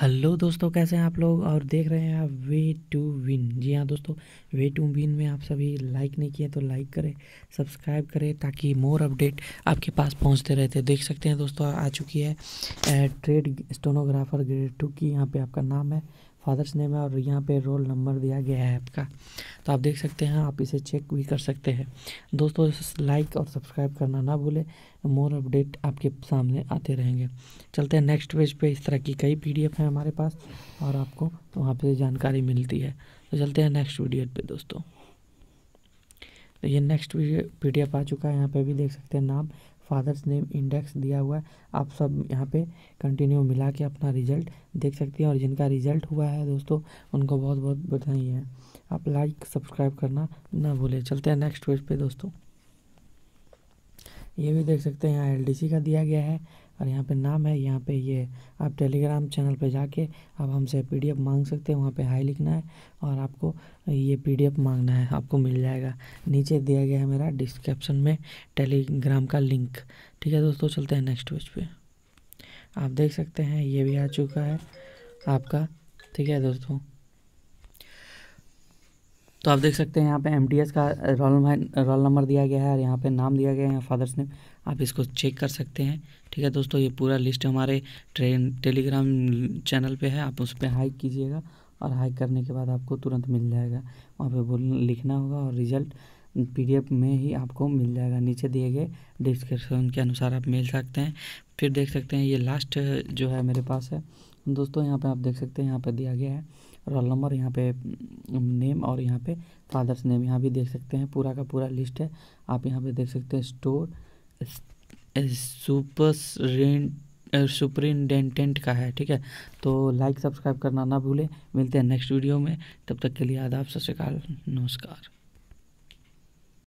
hello दोस्तों कैसे हैं आप लोग और देख रहे हैं आप वे टू विन जी हाँ दोस्तों वे टू विन में आप सभी लाइक नहीं किए तो लाइक करें सब्सक्राइब करें ताकि मोर अपडेट आपके पास पहुंचते रहते देख सकते हैं दोस्तों आ चुकी है ट्रेड स्टोनोग्राफर ग्रेड टू की यहाँ पे आपका नाम है फादर्स नेम है और यहाँ पे रोल नंबर दिया गया है आपका तो आप देख सकते हैं आप इसे चेक भी कर सकते हैं दोस्तों लाइक और सब्सक्राइब करना ना भूलें मोर अपडेट आपके सामने आते रहेंगे चलते हैं नेक्स्ट पेज पे इस तरह की कई पीडीएफ हैं हमारे पास और आपको वहाँ पर जानकारी मिलती है तो चलते हैं नेक्स्ट वीडियो पर दोस्तों तो ये नेक्स्ट पी डी एफ आ चुका है यहाँ पे भी देख सकते हैं नाम फादर्स नेम इंडेक्स दिया हुआ है आप सब यहाँ पे कंटिन्यू मिला के अपना रिजल्ट देख सकते हैं और जिनका रिजल्ट हुआ है दोस्तों उनको बहुत बहुत बधाई है आप लाइक सब्सक्राइब करना ना भूलें चलते हैं नेक्स्ट पेज पे दोस्तों ये भी देख सकते हैं यहाँ एलडीसी का दिया गया है और यहाँ पे नाम है यहाँ पे ये आप टेलीग्राम चैनल पे जाके आप हमसे पीडीएफ मांग सकते हैं वहाँ पे हाई लिखना है और आपको ये पीडीएफ मांगना है आपको मिल जाएगा नीचे दिया गया है मेरा डिस्क्रिप्शन में टेलीग्राम का लिंक ठीक है दोस्तों चलते हैं नेक्स्ट पेज पे आप देख सकते हैं ये भी आ चुका है आपका ठीक है दोस्तों तो आप देख सकते हैं यहाँ पे एम का रोल रोल नंबर दिया गया है और यहाँ पे नाम दिया गया है फादर्स नेम आप इसको चेक कर सकते हैं ठीक है दोस्तों ये पूरा लिस्ट हमारे ट्रेन टेलीग्राम चैनल पे है आप उस पर हाइक कीजिएगा और हाइक करने के बाद आपको तुरंत मिल जाएगा वहाँ पे बोल लिखना होगा और रिजल्ट पी में ही आपको मिल जाएगा नीचे दिए गए डिस्क्रिप्शन के अनुसार आप मिल सकते हैं फिर देख सकते हैं ये लास्ट जो है मेरे पास है दोस्तों यहाँ पर आप देख सकते हैं यहाँ पर दिया गया है रोल नंबर यहाँ पे नेम mm, और यहाँ पे फादर्स नेम यहाँ भी देख सकते हैं पूरा का पूरा लिस्ट है आप यहाँ पे देख सकते हैं स्टोर सुपर रेंट का है ठीक है तो लाइक सब्सक्राइब करना ना भूलें मिलते हैं नेक्स्ट वीडियो में तब तक के लिए आदाब सत नमस्कार